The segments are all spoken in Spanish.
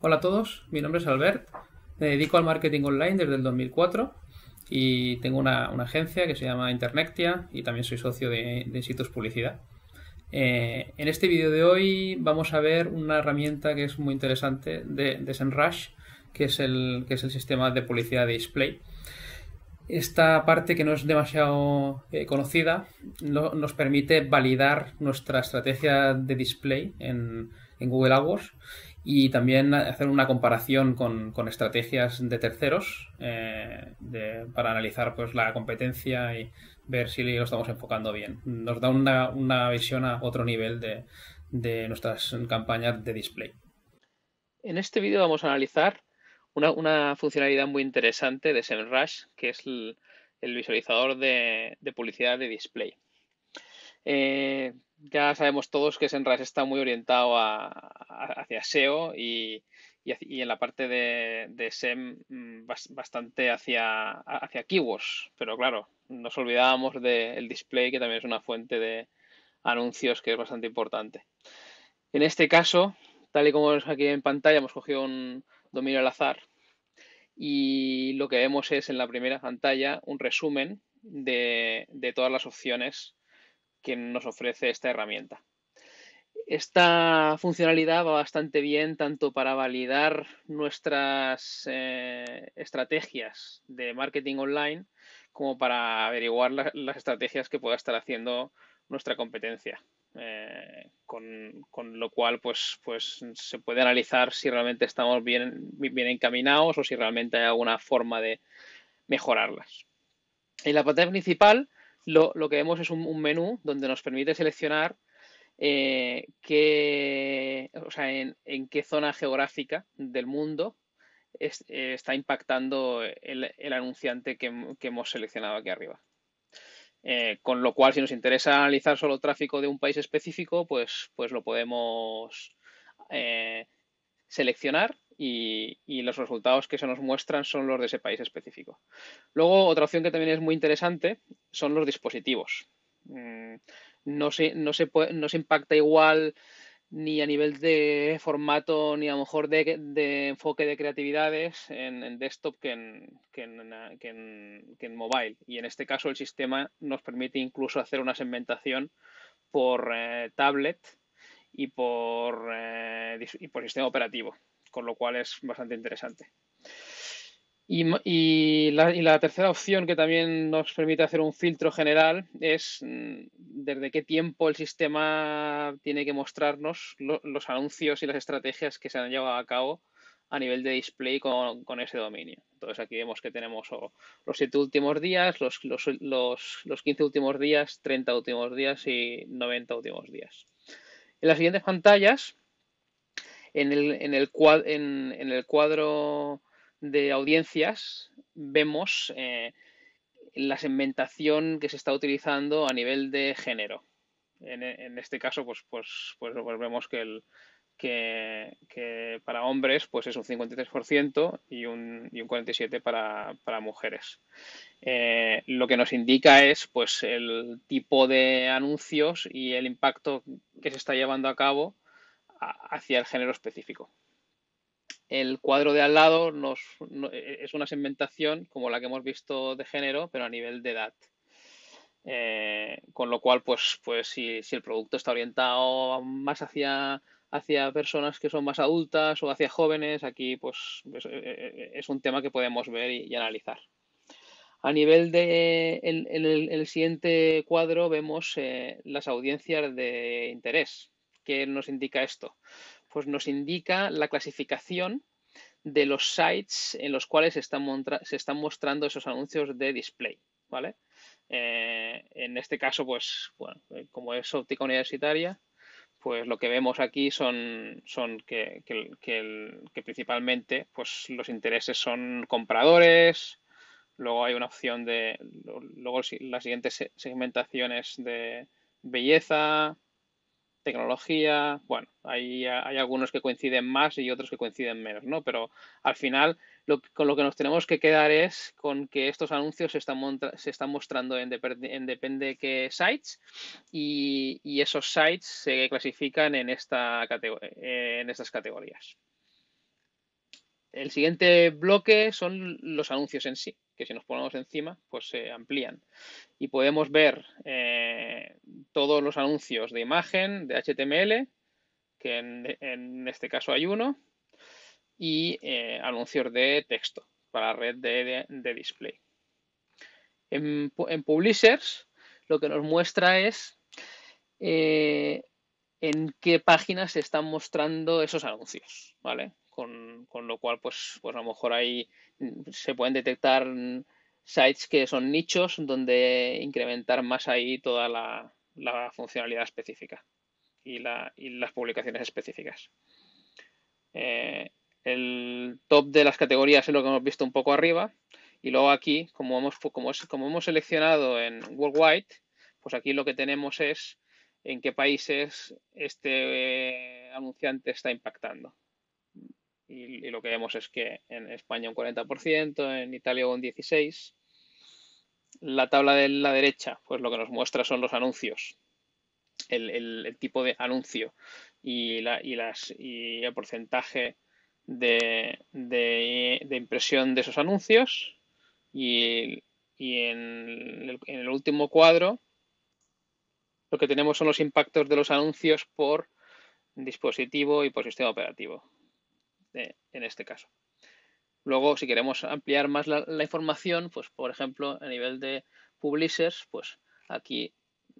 Hola a todos, mi nombre es Albert, me dedico al marketing online desde el 2004 y tengo una, agencia que se llama Internectia y también soy socio de, de Sitios Publicidad. Eh, en este vídeo de hoy vamos a ver una herramienta que es muy interesante de, de que es, el, que es el sistema de publicidad de display esta parte que no es demasiado eh, conocida nos permite validar nuestra estrategia de display en, Google AdWords y también hacer una comparación con, estrategias de terceros eh, para analizar pues la competencia y ver si lo estamos enfocando bien. Nos da una, visión a otro nivel de, de nuestras campañas de display. En este vídeo vamos a analizar una, funcionalidad muy interesante de SEMrush, que es el, visualizador de, publicidad de display. Eh, ya sabemos todos que SEMrush está muy orientado hacia SEO y, en la parte de, SEM mm, bastante hacia, hacia, keywords, pero claro, nos olvidábamos del display, que también es una fuente de anuncios que es bastante importante. En este caso, tal y como vemos aquí en pantalla, hemos cogido un, dominio al azar. Y lo que vemos es en la primera pantalla un resumen de, todas las opciones que nos ofrece esta herramienta. Esta funcionalidad va bastante bien tanto para validar nuestras eh, estrategias de marketing online como para averiguar las estrategias que pueda estar haciendo nuestra competencia. Eh, con, lo cual, pues, pues se puede analizar si realmente estamos bien, bien encaminados o si realmente hay alguna forma de mejorarlas. En la pantalla principal, lo, que vemos es un, menú donde nos permite seleccionar eh, qué, o sea, en, qué zona geográfica del mundo eh, está impactando el, anunciante que hemos seleccionado aquí arriba. Eh, con lo cual, si nos interesa analizar solo tráfico de un país específico, pues, pues lo podemos eh, seleccionar y, los resultados que se nos muestran son los de ese país específico. Luego, otra opción que también es muy interesante son los dispositivos. Mm, no, no se impacta igual ni a nivel de formato, ni a lo mejor de, enfoque de creatividades en, desktop que en, que, en, mobile. Y en este caso el sistema nos permite incluso hacer una segmentación por eh, tablet y por, eh, y por sistema operativo, con lo cual es bastante interesante. Y, la, tercera opción que también nos permite hacer un filtro general es mm, desde qué tiempo el sistema tiene que mostrarnos los anuncios y las estrategias que se han llevado a cabo a nivel de display con, ese dominio. Entonces aquí vemos que tenemos los siete últimos días, los, los, 15 últimos días, 30 últimos días y 90 últimos días. En las siguientes pantallas, en el, en el, en, en el cuadro de audiencias vemos eh, la segmentación que se está utilizando a nivel de género. En, este caso, pues, pues, pues, pues, vemos que, el, que, para hombres pues es un 53% y un, y un 47% para, mujeres. Eh, lo que nos indica es pues, el tipo de anuncios y el impacto que se está llevando a cabo hacia el género específico. El cuadro de al lado nos, e, e, es una segmentación como la que hemos visto de género, pero a nivel de edad. Eh, con lo cual, pues, pues si, el producto está orientado más hacia, hacia personas que son más adultas o hacia jóvenes, aquí pues, es e, un tema que podemos ver y, analizar. A nivel de el, siguiente cuadro vemos eh, las audiencias de interés. ¿Qué nos indica esto? pues nos indica la clasificación de los sites en los cuales se están, mostrando esos anuncios de display, ¿vale? Eh, en este caso, pues, bueno, eh, como es óptica universitaria, pues lo que vemos aquí son, son que, principalmente pues los intereses son compradores, luego hay una opción de, luego las siguientes segmentaciones de belleza, tecnología, bueno, hay, algunos que coinciden más y otros que coinciden menos, ¿no? Pero al final con lo que nos tenemos que quedar es con que estos anuncios se están, mostrando en, de, depende qué sites y, esos sites se clasifican en, esta en estas categorías. El siguiente bloque son los anuncios en sí, que si nos ponemos encima, pues se amplían. Y podemos ver eh, todos los anuncios de imagen, de HTML, que en, este caso hay uno, y eh, anuncios de texto para red de, display. En, Publishers lo que nos muestra es eh, en qué páginas se están mostrando esos anuncios, ¿vale? Con, lo cual, pues, pues a lo mejor ahí mm, se pueden detectar sites que son nichos donde incrementar más ahí toda la, la funcionalidad específica y, las publicaciones específicas. Eh, el top de las categorías es lo que hemos visto un poco arriba y luego aquí, como hemos, seleccionado en Worldwide, pues aquí lo que tenemos es en qué países este eh, anunciante está impactando. y, lo que vemos es que en España un 40%, en Italia un 16%, la tabla de la derecha, pues lo que nos muestra son los anuncios, el, tipo de anuncio y, la, las, el porcentaje de, impresión de esos anuncios. Y, en el último cuadro lo que tenemos son los impactos de los anuncios por dispositivo y por sistema operativo, eh, en este caso. Luego, si queremos ampliar más la, información, pues por ejemplo, a nivel de publishers, pues aquí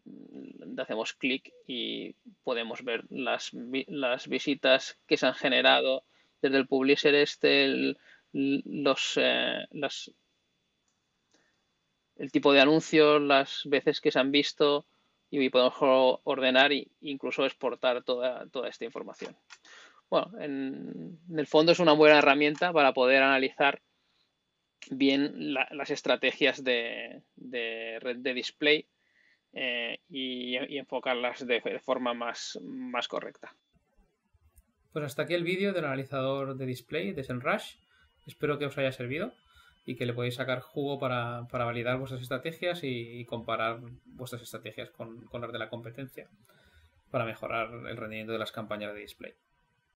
mm, hacemos clic y podemos ver las, visitas que se han generado desde el publisher este, el, eh, tipo de anuncios, las veces que se han visto y podemos ordenar e incluso exportar toda esta información bueno, en, el fondo es una buena herramienta para poder analizar bien las estrategias de, de, red de display eh, y, enfocarlas de, forma más, correcta. Pues hasta aquí el vídeo del analizador de display de SenRush. Espero que os haya servido y que le podéis sacar jugo para, validar vuestras estrategias y, comparar vuestras estrategias con las de la competencia para mejorar el rendimiento de las campañas de display.